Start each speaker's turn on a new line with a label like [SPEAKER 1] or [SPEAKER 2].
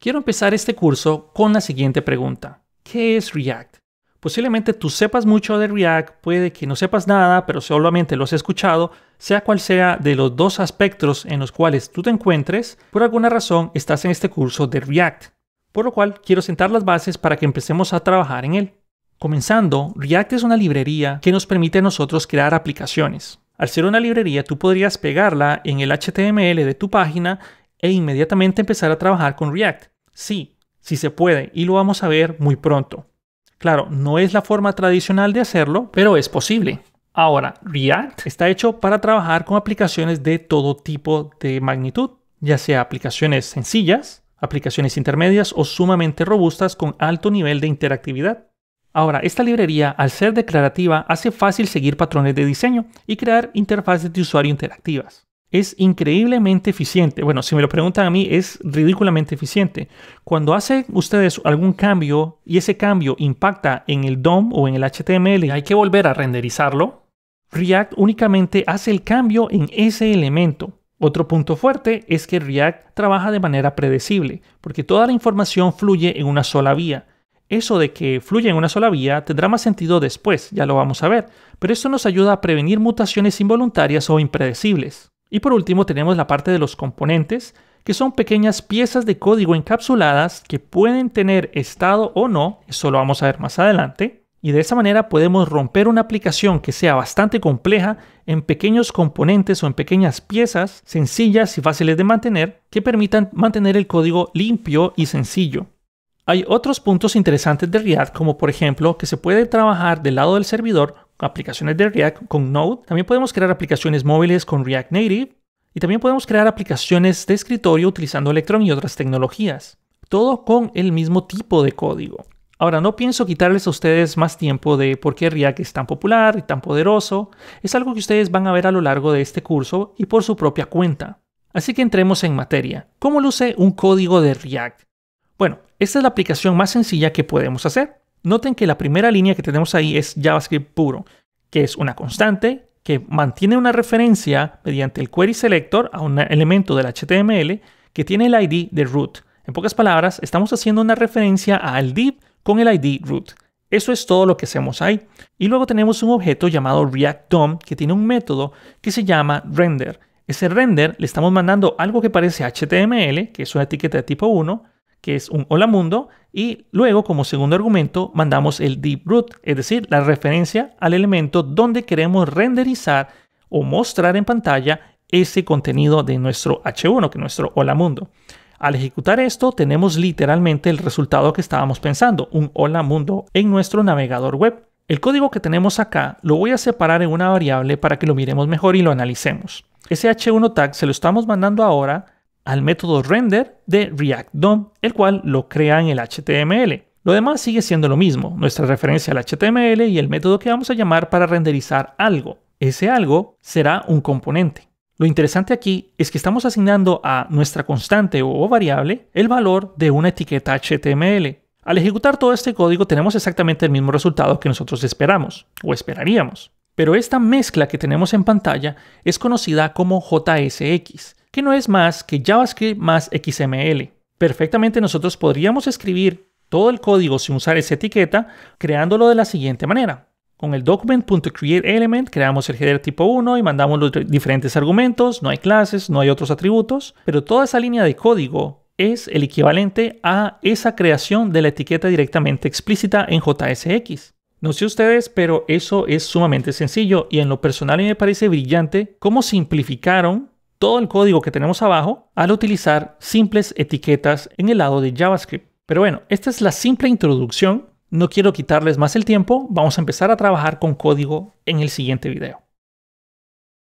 [SPEAKER 1] Quiero empezar este curso con la siguiente pregunta. ¿Qué es React? Posiblemente tú sepas mucho de React, puede que no sepas nada, pero solamente lo has escuchado, sea cual sea de los dos aspectos en los cuales tú te encuentres, por alguna razón estás en este curso de React. Por lo cual quiero sentar las bases para que empecemos a trabajar en él. Comenzando, React es una librería que nos permite a nosotros crear aplicaciones. Al ser una librería, tú podrías pegarla en el HTML de tu página e inmediatamente empezar a trabajar con React. Sí, sí se puede y lo vamos a ver muy pronto. Claro, no es la forma tradicional de hacerlo, pero es posible. Ahora, React está hecho para trabajar con aplicaciones de todo tipo de magnitud, ya sea aplicaciones sencillas, aplicaciones intermedias o sumamente robustas con alto nivel de interactividad. Ahora, esta librería, al ser declarativa, hace fácil seguir patrones de diseño y crear interfaces de usuario interactivas es increíblemente eficiente. Bueno, si me lo preguntan a mí, es ridículamente eficiente. Cuando hacen ustedes algún cambio y ese cambio impacta en el DOM o en el HTML y hay que volver a renderizarlo, React únicamente hace el cambio en ese elemento. Otro punto fuerte es que React trabaja de manera predecible, porque toda la información fluye en una sola vía. Eso de que fluye en una sola vía tendrá más sentido después, ya lo vamos a ver, pero esto nos ayuda a prevenir mutaciones involuntarias o impredecibles. Y por último tenemos la parte de los componentes, que son pequeñas piezas de código encapsuladas que pueden tener estado o no, eso lo vamos a ver más adelante, y de esa manera podemos romper una aplicación que sea bastante compleja en pequeños componentes o en pequeñas piezas sencillas y fáciles de mantener que permitan mantener el código limpio y sencillo. Hay otros puntos interesantes de React como por ejemplo que se puede trabajar del lado del servidor aplicaciones de React con Node. También podemos crear aplicaciones móviles con React Native. Y también podemos crear aplicaciones de escritorio utilizando Electron y otras tecnologías. Todo con el mismo tipo de código. Ahora, no pienso quitarles a ustedes más tiempo de por qué React es tan popular y tan poderoso. Es algo que ustedes van a ver a lo largo de este curso y por su propia cuenta. Así que entremos en materia. ¿Cómo luce un código de React? Bueno, esta es la aplicación más sencilla que podemos hacer. Noten que la primera línea que tenemos ahí es JavaScript puro, que es una constante que mantiene una referencia mediante el query selector a un elemento del HTML que tiene el ID de root. En pocas palabras, estamos haciendo una referencia al div con el ID root. Eso es todo lo que hacemos ahí. Y luego tenemos un objeto llamado React DOM que tiene un método que se llama render. Ese render le estamos mandando algo que parece HTML, que es una etiqueta de tipo 1, que es un hola mundo, y luego como segundo argumento mandamos el deep root, es decir, la referencia al elemento donde queremos renderizar o mostrar en pantalla ese contenido de nuestro H1, que es nuestro hola mundo. Al ejecutar esto tenemos literalmente el resultado que estábamos pensando, un hola mundo en nuestro navegador web. El código que tenemos acá lo voy a separar en una variable para que lo miremos mejor y lo analicemos. Ese h1 tag se lo estamos mandando ahora al método render de React DOM, el cual lo crea en el HTML. Lo demás sigue siendo lo mismo, nuestra referencia al HTML y el método que vamos a llamar para renderizar algo. Ese algo será un componente. Lo interesante aquí es que estamos asignando a nuestra constante o variable el valor de una etiqueta HTML. Al ejecutar todo este código tenemos exactamente el mismo resultado que nosotros esperamos o esperaríamos. Pero esta mezcla que tenemos en pantalla es conocida como JSX no es más que JavaScript más XML. Perfectamente nosotros podríamos escribir todo el código sin usar esa etiqueta, creándolo de la siguiente manera. Con el document.createElement creamos el header tipo 1 y mandamos los diferentes argumentos, no hay clases, no hay otros atributos, pero toda esa línea de código es el equivalente a esa creación de la etiqueta directamente explícita en JSX. No sé ustedes, pero eso es sumamente sencillo y en lo personal me parece brillante cómo simplificaron todo el código que tenemos abajo al utilizar simples etiquetas en el lado de JavaScript. Pero bueno, esta es la simple introducción. No quiero quitarles más el tiempo. Vamos a empezar a trabajar con código en el siguiente video.